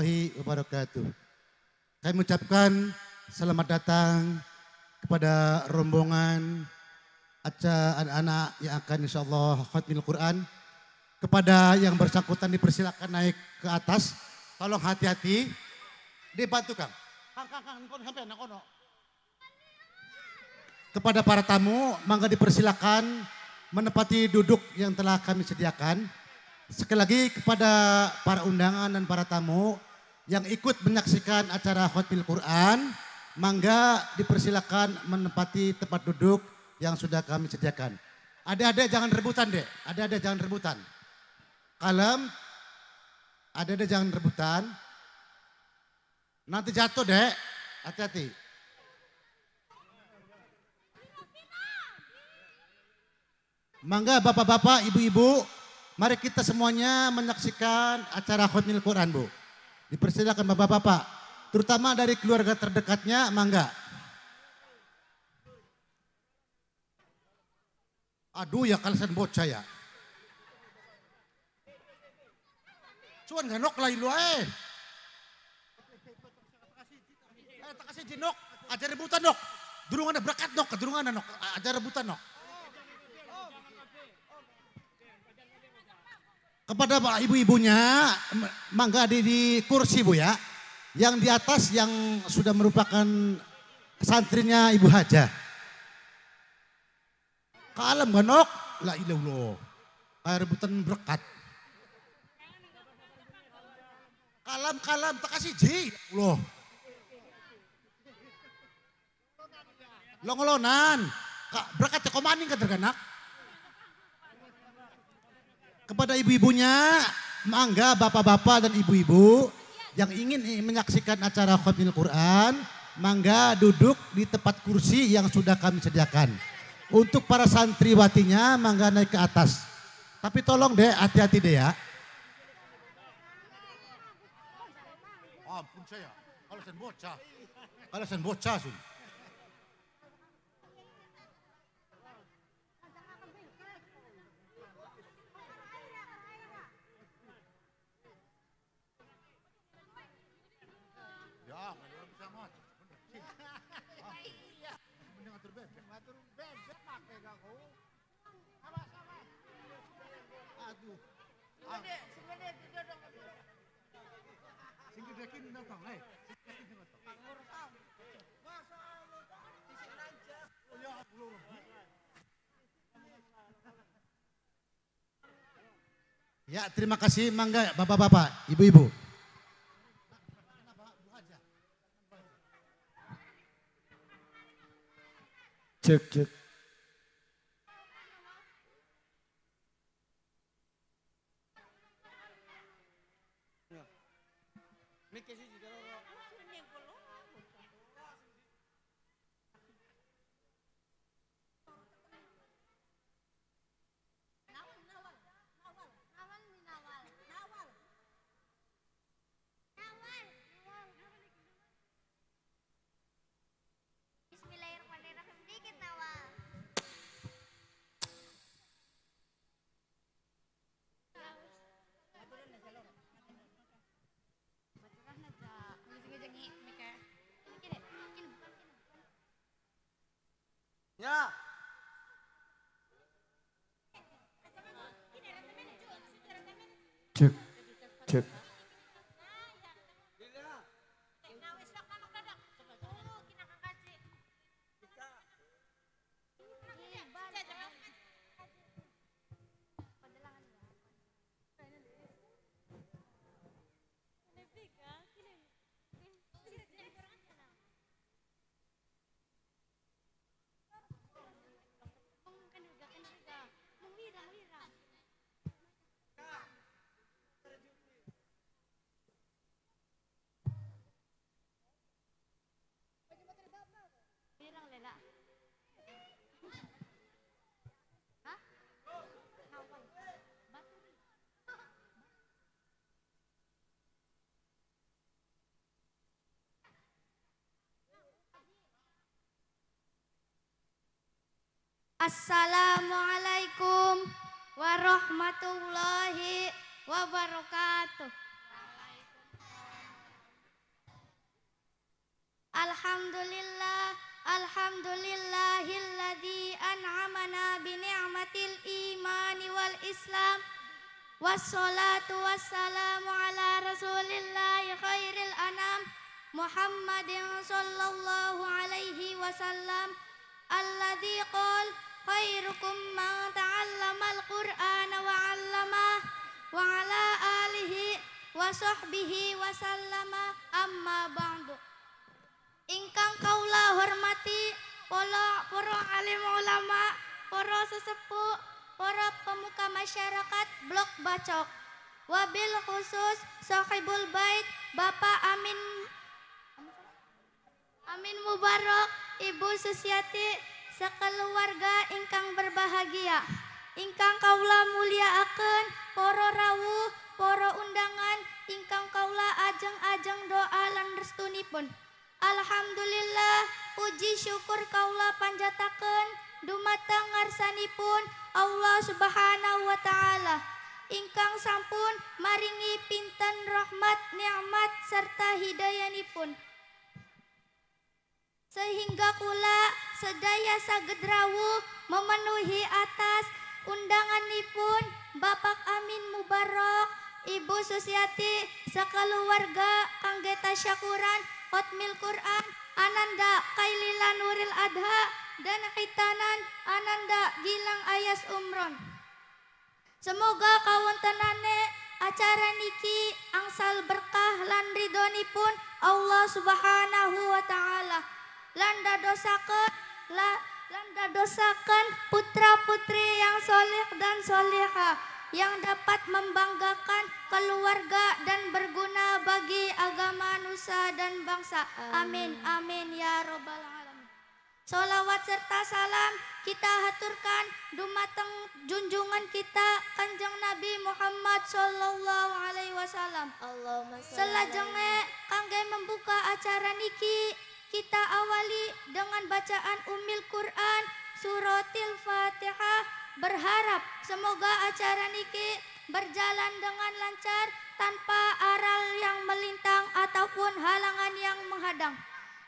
warahmatullahi wabarakatuh. Kami ucapkan selamat datang kepada rombongan anak-anak yang akan insya Allah khatmil Quran. Kepada yang bersangkutan dipersilakan naik ke atas. Tolong hati-hati. Dibantu Kang. Kang, Kang, Kang, sampai anak ono. Kepada para tamu, mangga dipersilakan menepati duduk yang telah kami sediakan. Sekali lagi kepada para undangan dan para tamu yang ikut menyaksikan acara Khotbil Quran, mangga dipersilakan menempati tempat duduk yang sudah kami sediakan. Ada-ada jangan rebutan deh, ada-ada jangan rebutan. Kalem, ada-ada jangan rebutan. Nanti jatuh deh, hati-hati. Mangga bapak-bapak, ibu-ibu, Mari kita semuanya menyaksikan acara Khotmil Quran, Bu. Dipersilakan Bapak-bapak, terutama dari keluarga terdekatnya, mangga. Aduh ya kalian bocah ya. Cuan genok lain lu eh. Eh tak kasih jenok, ajar rebutan nok. Durungan ada berkat nok, durungan ada nok, ajar rebutan nok. Kepada Pak ibu-ibunya, mangga di, di kursi Bu ya. Yang di atas yang sudah merupakan santrinya Ibu Haja. Kalem ganok, la ilallah. Rebutan berkat. Kalam-kalam tak kasih ji. Ya loh Longolonan. Berkat ya kan terganak kepada ibu-ibunya, mangga bapak-bapak dan ibu-ibu yang ingin menyaksikan acara Khotmil Quran, mangga duduk di tempat kursi yang sudah kami sediakan. Untuk para santriwatinya, mangga naik ke atas. Tapi tolong deh, hati-hati deh ya. Ampun saya, kalau bocah, kalau bocah sih. Ya, terima kasih mangga ya, Bapak-bapak, Ibu-ibu. Cek cek. 行了 Assalamualaikum warahmatullahi wabarakatuh. Alhamdulillah, alhamdulillahilladzi an'amana bi ni'matil imani wal islam. Wassalatu wassalamu ala rasulillahi khairil anam Muhammadin sallallahu alaihi wasallam alladzi qala خيركم من تعلم القرآن وعلمه وعلى آله وصحبه وسلم أما بعد Ingkang kaula hormati para para alim ulama, para sesepuh, para pemuka masyarakat Blok Bacok. Wabil khusus Sohibul Bait Bapak Amin Amin Mubarak, Ibu Susiati, Sekeluarga ingkang berbahagia, ingkang kaula akan poro rawuh, poro undangan, ingkang kaula ajeng-ajeng doa lan pun Alhamdulillah, puji syukur kaula panjataken ngarsani pun Allah Subhanahu wa taala ingkang sampun maringi pinten rahmat nikmat serta hidayani pun sehingga kula sedaya saged memenuhi atas undanganipun Bapak Amin Mubarok, Ibu Susiati, sekeluarga kanggeta syakuran Otmil Quran, Ananda Kailila Nuril Adha dan Khitanan Ananda Gilang Ayas Umron. Semoga kawan tenane acara niki angsal berkah lan ridhonipun Allah Subhanahu wa taala landa dosakan la, landa dosakan putra putri yang soleh dan soleha yang dapat membanggakan keluarga dan berguna bagi agama nusa dan bangsa. Amin, amin ya robbal alamin. Salawat serta salam kita haturkan dumateng junjungan kita Kanjeng Nabi Muhammad sallallahu alaihi wasallam. Allahumma salajenge kangge membuka acara niki kita awali dengan bacaan umil Quran Suratil Fatihah berharap semoga acara niki berjalan dengan lancar tanpa aral yang melintang ataupun halangan yang menghadang.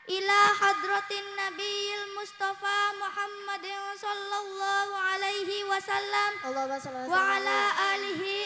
Ila hadratin nabiil Mustafa Muhammadin sallallahu alaihi wasallam wa ala alihi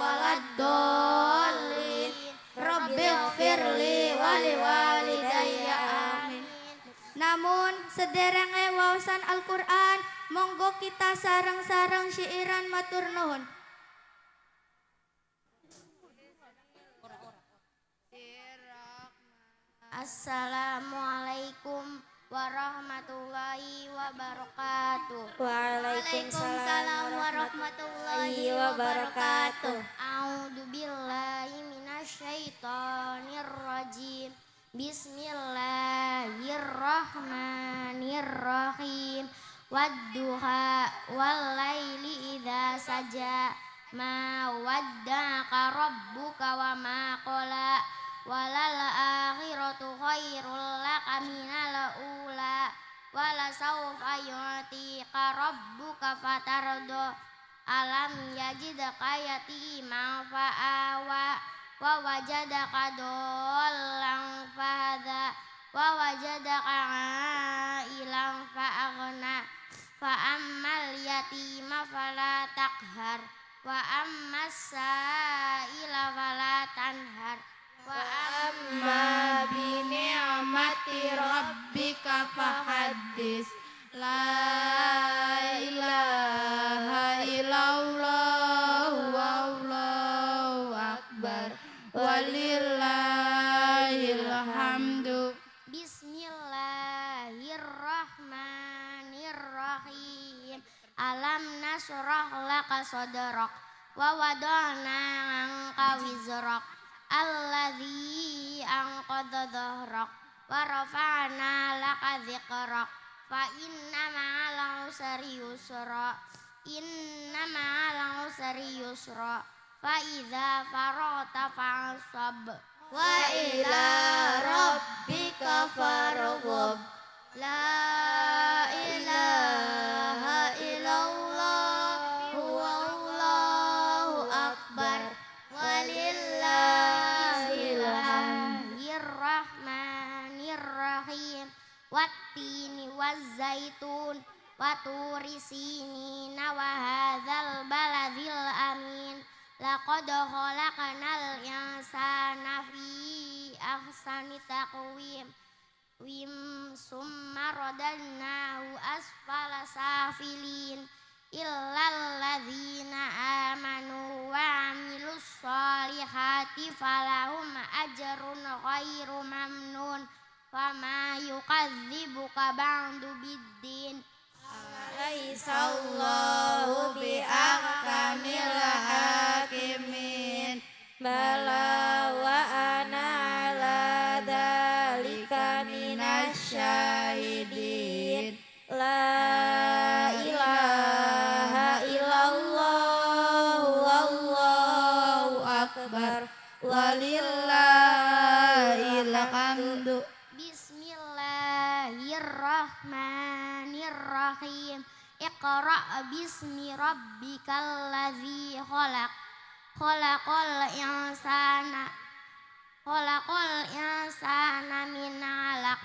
waladdallin rabbighfirli wali walidayya amin namun sedereng wawasan Al-Qur'an monggo kita sarang-sarang syairan maturnuhun Assalamualaikum warahmatullahi wabarakatuh. Waalaikumsalam warahmatullahi wabarakatuh. A'udzu billahi minasyaitonir rajim. Bismillahirrahmanirrahim. Wadduha walaili idza saja ma wadda'aka rabbuka wa ma qala walal akhiratu khairul laka minal ula wala sawfa yu'tika rabbuka fatardo alam yajidaka yatiman fa'awa wa wajadaka dollang fahada wa wajadaka ilang fa'agna fa'ammal yatima fala takhar wa sa'ila fala tanhar Wa amma amati ni'mati rabbika fahaddis. La ilaha illallah wa Allahu akbar. Walillahil hamdu. Bismillahirrahmanirrahim. Alam nasrah laka sadrak wa wadana anka wizrak. alladhi angqadha dhahrak wa rafa'na laka dhikrak fa inna ma'ala usari yusra inna ma'ala usari yusra fa idza farata rabbika farghab la radadnahu asfala safilin ladzina amanu wa amilus solihati falahum ajrun ghairu mamnun fama ma yukadzibuka ba'du biddin bi akamil hakimin Bala wa ana ala dhalika minasyah Iqra bismi rabbikal ladzi khalaq. Khalaqal insana khalaqal insana min 'alaq.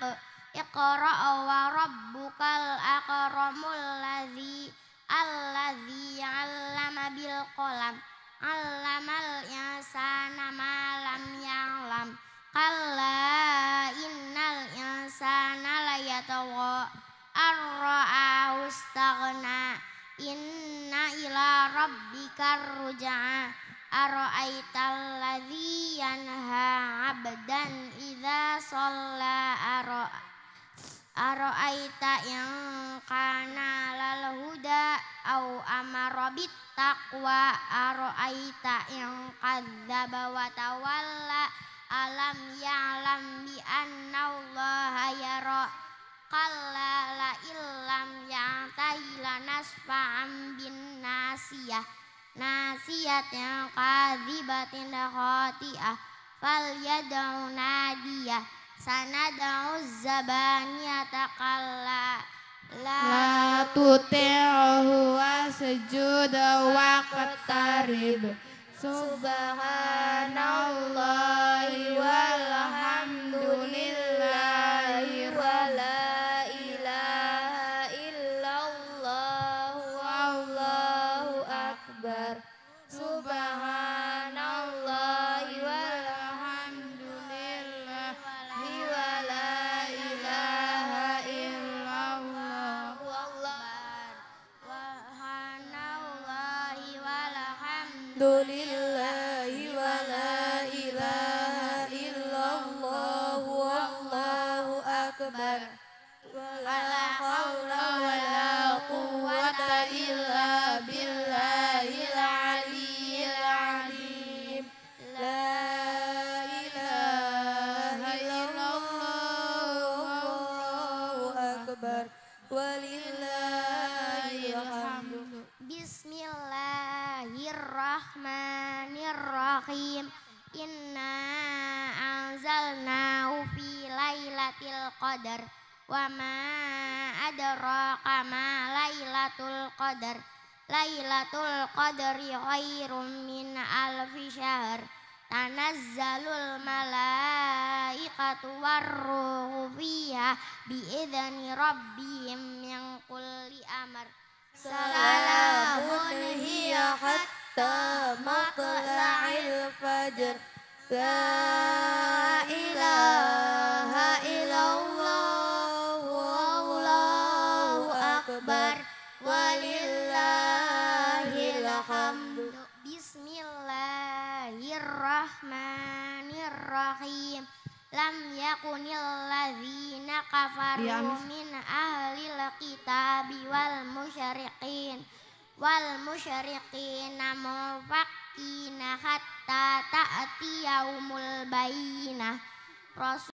Iqra wa rabbukal akramul ladzi alladzi 'allama bil qalam. 'Allamal insana ma inna ila rabbika ruja'a ara'aital alladhi yanha 'abdan idha sholla ara ara'aita yang kana lal huda au amara bit taqwa ara'aita yang kadzdzaba wa tawalla alam ya'lam bi anna Allah yara' kalla la illam yang taila nasfa'am bin nasiyah nasiyatin kadhibatin khati'ah fal yad'u nadiyah sanadau zabaniyata kalla la, la tuti'uhu wa sujud wa qatarib subhanallah wal wa ma adraka ma laylatul qadar lailatul qadri khairun min alfi syahr tanazzalul malaikatu warruhu bi idhani rabbihim yang kulli amar salamun hiya hatta maqla'il fajr la ilaha rahim lam yakunil ladzina kafaru ya, min ahlil kitabi wal musyriqin wal musyriqin mufakkina hatta ta'ti yaumul bayyinah rasul